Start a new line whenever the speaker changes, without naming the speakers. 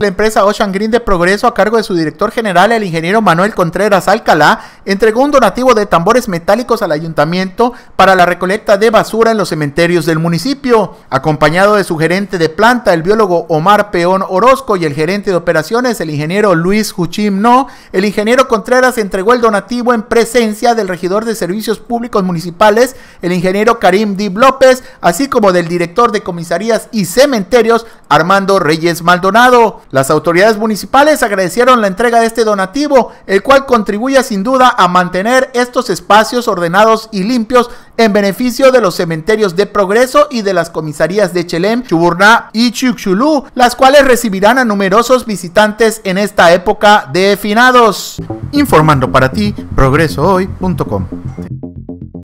La empresa Ocean Green de Progreso, a cargo de su director general, el ingeniero Manuel Contreras Alcalá, entregó un donativo de tambores metálicos al ayuntamiento para la recolecta de basura en los cementerios del municipio. Acompañado de su gerente de planta, el biólogo Omar Peón Orozco, y el gerente de operaciones, el ingeniero Luis Juchim No, el ingeniero Contreras entregó el donativo en presencia del regidor de Servicios Públicos Municipales, el ingeniero Karim Dib López, así como del director de comisarías y cementerios, Armando Reyes Maldonado. Las autoridades municipales agradecieron la entrega de este donativo, el cual contribuye sin duda a mantener estos espacios ordenados y limpios en beneficio de los cementerios de Progreso y de las comisarías de Chelem, Chuburná y Chuxulú, las cuales recibirán a numerosos visitantes en esta época de finados. Informando para ti,
progresohoy.com.